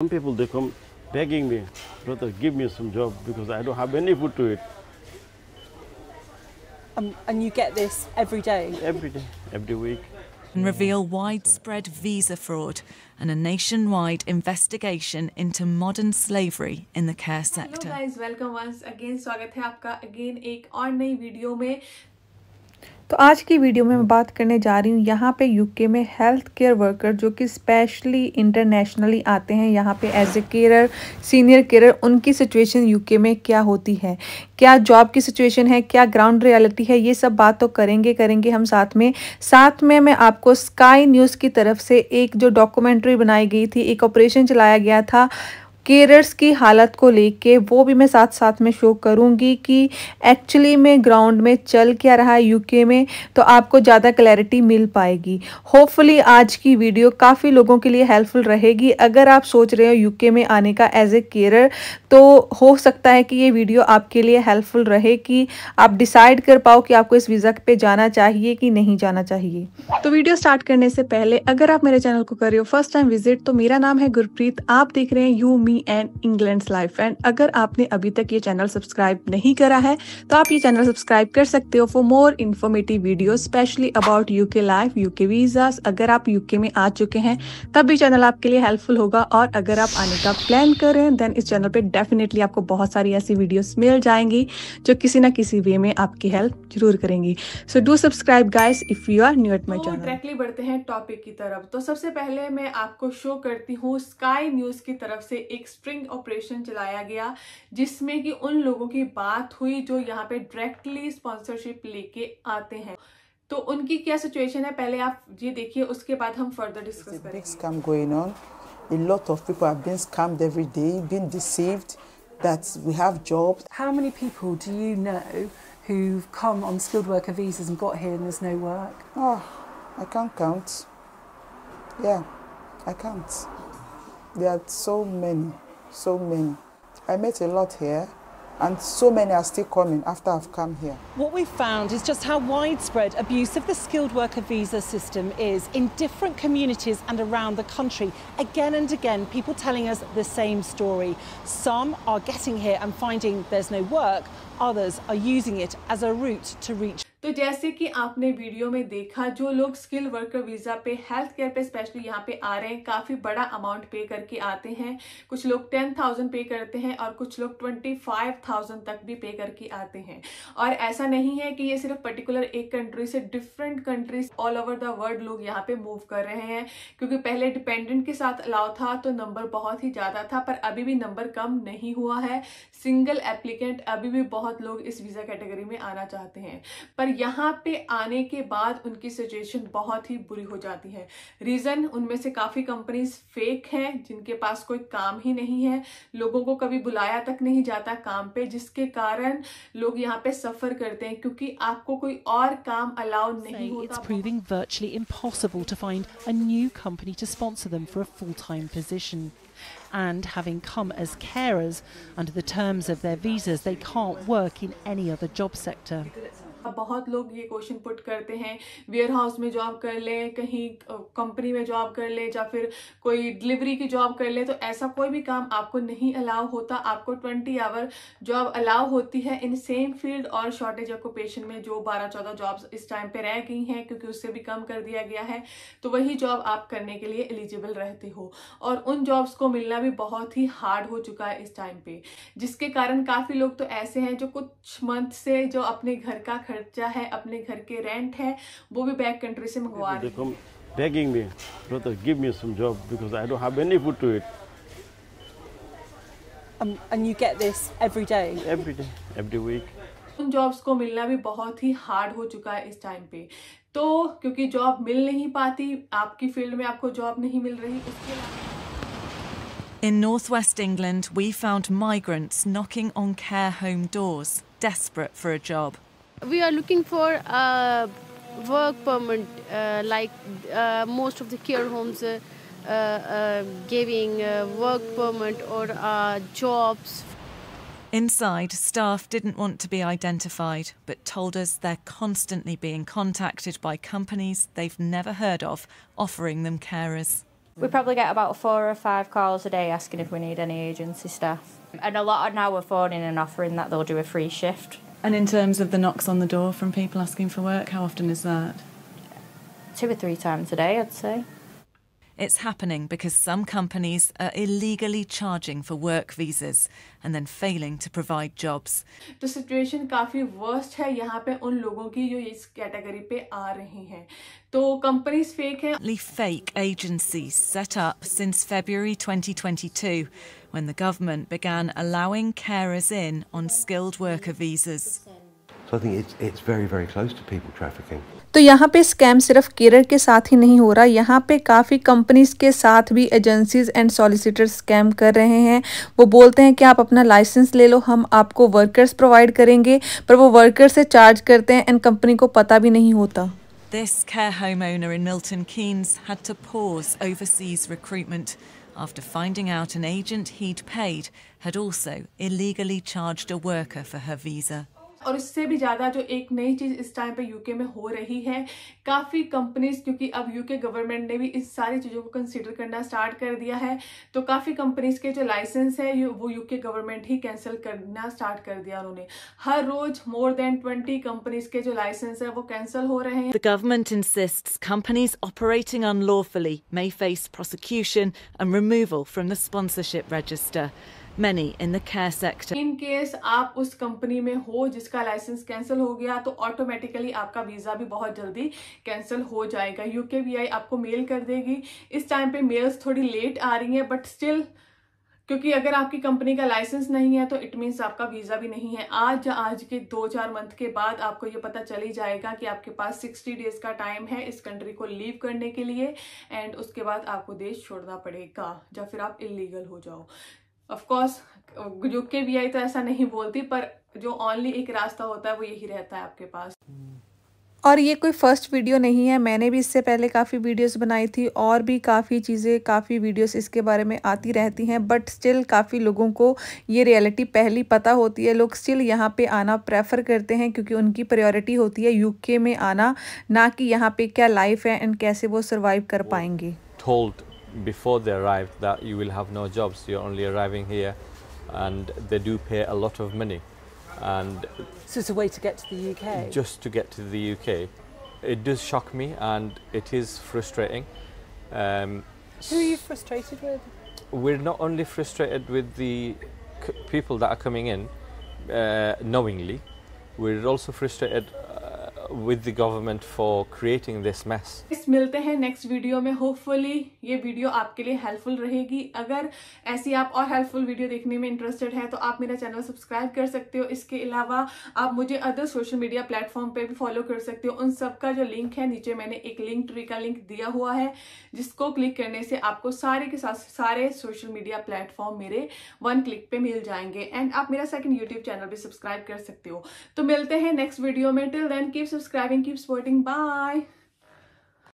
Some people, they come begging me, brother, give me some job because I don't have any food to eat. Um, and you get this every day? Every day, every week. And reveal widespread visa fraud and a nationwide investigation into modern slavery in the care sector. Hello guys, welcome once again. Swagat hai aapka again ek aur नई video mein. तो आज की video में मैं बात करने जा रही हूँ यहाँ पे यूके में हेल्थ केयर वर्कर जो कि स्पेशली इंटरनेशनली आते हैं यहाँ पे as a care senior care उनकी सिचुएशन यूके में क्या होती है क्या जॉब की सिचुएशन है क्या ग्राउंड रियलिटी है ये सब बात तो करेंगे करेंगे हम साथ में साथ में मैं आपको स्काई न्यूज़ की तरफ से एक जो डॉक्यूमेंट्री बनाई गई थी एक ऑपरेशन चलाया गया था केयरर्स की हालत को लेके वो भी मैं साथ साथ में शो करूँगी कि एक्चुअली में ग्राउंड में चल क्या रहा है यूके में तो आपको ज़्यादा क्लैरिटी मिल पाएगी होपफुली आज की वीडियो काफ़ी लोगों के लिए हेल्पफुल रहेगी अगर आप सोच रहे हो यूके में आने का एज ए केयरर तो हो सकता है कि ये वीडियो आपके लिए हेल्पफुल रहे कि आप डिसाइड कर पाओ कि आपको इस वीज़ा पे जाना चाहिए कि नहीं जाना चाहिए तो वीडियो स्टार्ट करने से पहले अगर आप मेरे चैनल को कर रहे हो फर्स्ट टाइम विजिट तो मेरा नाम है गुरप्रीत आप देख रहे हैं you me journey and England life and अगर आपने अभी तक ये चैनल सब्सक्राइब नहीं करा है तो आप ये चैनल सब्सक्राइब कर सकते हो for more informative video specially about UK life UK visa अगर आप यूके में आ चुके हैं तब भी चैनल आपके लिए हेल्पफुल होगा और अगर आप आने का प्लान कर रहे हैं देन इस चैनल पर डेफिनेटली आपको बहुत सारी ऐसी वीडियोज मिल जाएंगी जो किसी ना किसी वे में आपकी हेल्प जरूर करेंगी so do subscribe guys if you are new at my channel directly बढ़ते हैं टॉपिक की तरफ तो सबसे पहले मैं आपको शो करती हूँ स्काई न्यूज की तरफ से एक एक स्प्रिंग ऑपरेशन चलाया गया जिसमें कि उन लोगों की बात हुई जो यहाँ पे डायरेक्टली स्पॉन्सरशिप लेके आते हैं तो उनकी क्या सिचुएशन है पहले आप ये देखिए उसके बाद हम फर्दर डिस्कस करेंगे A lot of people have been scammed every day, been deceived that we have jobs. How many people do you know who've come on skilled worker visas and got here and there's no work? Oh, I can't count. Yeah, I can't. There are so many, so many. I met a lot here and so many are still coming after I've come here. What we've found is just how widespread abuse of the skilled worker visa system is in different communities and around the country. Again and again, people telling us the same story. Some are getting here and finding there's no work, others are using it as a route to reach तो जैसे कि आपने video में देखा जो लोग skill worker visa पे health care पे स्पेशली यहाँ पे आ रहे हैं काफ़ी बड़ा अमाउंट पे करके आते हैं कुछ लोग टेन थाउजेंड पे करते हैं और कुछ लोग ट्वेंटी फाइव थाउजेंड तक भी पे करके आते हैं और ऐसा नहीं है कि ये सिर्फ पर्टिकुलर एक कंट्री से different countries all over the world लोग यहाँ पे मूव कर रहे हैं क्योंकि पहले डिपेंडेंट के साथ अलाव था तो नंबर बहुत ही ज़्यादा था पर अभी भी नंबर कम नहीं हुआ है सिंगल एप्लीकेंट अभी भी बहुत लोग इस वीज़ा कैटेगरी में आना चाहते हैं पर यहाँ पे आने के बाद उनकी सिचुएशन बहुत ही बुरी हो जाती है रीजन उनमें से काफी कंपनीज फेक हैं जिनके पास कोई काम ही नहीं है लोगों को कभी बुलाया तक नहीं जाता काम पे जिसके कारण लोग यहाँ पे सफर करते हैं क्योंकि आपको कोई और काम अलाउ नहीं होता And having come as carers, under the terms of their visas, they can't work in any other job sector. बहुत लोग ये क्वेश्चन पुट करते हैं वेयर हाउस में जॉब कर ले कहीं कंपनी में जॉब कर ले या फिर कोई डिलीवरी की जॉब कर ले तो ऐसा कोई भी काम आपको नहीं अलाउ होता आपको ट्वेंटी आवर जॉब अलाउ होती है इन सेम फील्ड और शॉर्टेज ऑक्यूपेशन में जो बारह चौदह जॉब्स इस टाइम पे रह गई हैं क्योंकि उससे भी कम कर दिया गया है तो वही जॉब आप करने के लिए एलिजिबल रहते हो और उन जॉब्स को मिलना भी बहुत ही हार्ड हो चुका है इस टाइम पे जिसके कारण काफ़ी लोग तो ऐसे हैं जो कुछ मंथ से जो अपने घर का खर्चा है अपने घर के रेंट है वो भी बैक कंट्री से मंगवा रहे हैं begging me, brother, give me some job because I don't have any food to eat. Um, and you get this every day? Every day, every week. some jobs ko milna bhi bahut hi hard ho chuka hai is time pe to kyunki job mil nahi pati aapki field mein aapko job nahi mil rahi iske liye In northwest England, we found migrants knocking on care home doors, desperate for a job. We are looking for a uh, work permit, uh, like uh, most of the care homes uh, uh, uh giving work permit or jobs. Inside, staff didn't want to be identified, but told us they're constantly being contacted by companies they've never heard of offering them carers. We probably get about four or five calls a day asking if we need any agency staff. And a lot are now are phoning and offering that they'll do a free shift and in terms of the knocks on the door from people asking for work, how often is that? Two or three times a day, I'd say. It's happening because some companies are illegally charging for work visas and then failing to provide jobs. The situation काफी worst है यहाँ पे उन लोगों की जो इस category पे आ रही हैं. तो companies fake हैं. fake agencies set up since February 2022 when the government began allowing carers in on skilled worker visas. So I think it's, it's very, very close to people trafficking. तो यहाँ पे scam सिर्फ केरर के साथ ही नहीं हो रहा यहाँ पे काफ़ी कंपनीज के साथ भी एजेंसीज एंड सॉलिसिटर स्कैम कर रहे हैं वो बोलते हैं कि आप अपना लाइसेंस ले लो हम आपको वर्कर्स प्रोवाइड करेंगे पर वो वर्कर से चार्ज करते हैं एंड कंपनी को पता भी नहीं होता This care home owner in Milton Keynes had to pause overseas recruitment after finding out an agent he'd paid had also illegally charged a worker for her visa. और इससे भी ज़्यादा जो एक नई चीज़ इस टाइम पे यूके में हो रही है काफ़ी कंपनीज क्योंकि अब यूके गवर्नमेंट ने भी इस सारी चीज़ों को कंसिडर करना स्टार्ट कर दिया है तो काफ़ी कंपनीज के जो लाइसेंस है वो यूके गवर्नमेंट ही कैंसिल करना स्टार्ट कर दिया उन्होंने हर रोज मोर देन ट्वेंटी कंपनीज के जो लाइसेंस है वो कैंसिल हो रहे हैं government government companies operating operating unlawfully may face prosecution and removal from the sponsorship register. many in the care sector. In case आप उस कंपनी में हो जिसका लाइसेंस कैंसिल हो गया तो ऑटोमेटिकली आपका वीज़ा भी बहुत जल्दी कैंसिल हो जाएगा यूके वी आपको मेल कर देगी इस टाइम पे मेल्स थोड़ी लेट आ रही हैं बट स्टिल क्योंकि अगर आपकी कंपनी का लाइसेंस नहीं है तो इट मीन्स आपका वीज़ा भी नहीं है आज या आज के दो चार मंथ के बाद आपको ये पता चल ही जाएगा कि आपके पास सिक्सटी डेज का टाइम है इस कंट्री को लीव करने के लिए एंड उसके बाद आपको देश छोड़ना पड़ेगा या फिर आप इलीगल हो जाओ ऑफकोर्स जो के भी तो ऐसा नहीं बोलती पर जो ओनली एक रास्ता होता है वो यही रहता है आपके पास और ये कोई फर्स्ट वीडियो नहीं है मैंने भी इससे पहले काफ़ी वीडियोस बनाई थी और भी काफ़ी चीज़ें काफ़ी वीडियोस इसके बारे में आती रहती हैं बट स्टिल काफ़ी लोगों को ये रियलिटी पहली पता होती है लोग स्टिल यहाँ पे आना प्रेफर करते हैं क्योंकि उनकी प्रायोरिटी होती है यूके में आना ना कि यहाँ पे क्या लाइफ है एंड कैसे वो सर्वाइव कर पाएंगे told before they arrive that you will have no jobs, you're only arriving here, and they do pay a lot of money. And so it's a way to get to the UK? Just to get to the UK. It does shock me and it is frustrating. Um, Who are you frustrated with? We're not only frustrated with the people that are coming in uh, knowingly, we're also frustrated with the government for creating this mess. इस मिलते हैं next video में hopefully ये video आपके लिए helpful रहेगी अगर ऐसी आप और हेल्पफुल वीडियो देखने में इंटरेस्टेड है तो आप मेरा चैनल सब्सक्राइब कर सकते हो इसके अलावा आप मुझे अदर सोशल मीडिया प्लेटफॉर्म पे भी फॉलो कर सकते हो उन सब का जो लिंक है नीचे मैंने एक लिंक ट्री का लिंक दिया हुआ है जिसको क्लिक करने से आपको सारे के साथ सारे सोशल मीडिया प्लेटफॉर्म मेरे वन क्लिक पे मिल जाएंगे एंड आप मेरा सेकंड यूट्यूब चैनल भी सब्सक्राइब कर सकते हो तो मिलते हैं नेक्स्ट वीडियो में till then keep subscribing keep supporting bye